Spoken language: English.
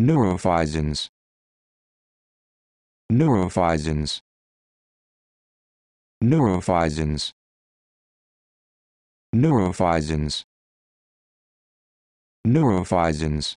Neurophysins. Neurophysins. Neurophysins. Neurophysins. Neurophysins.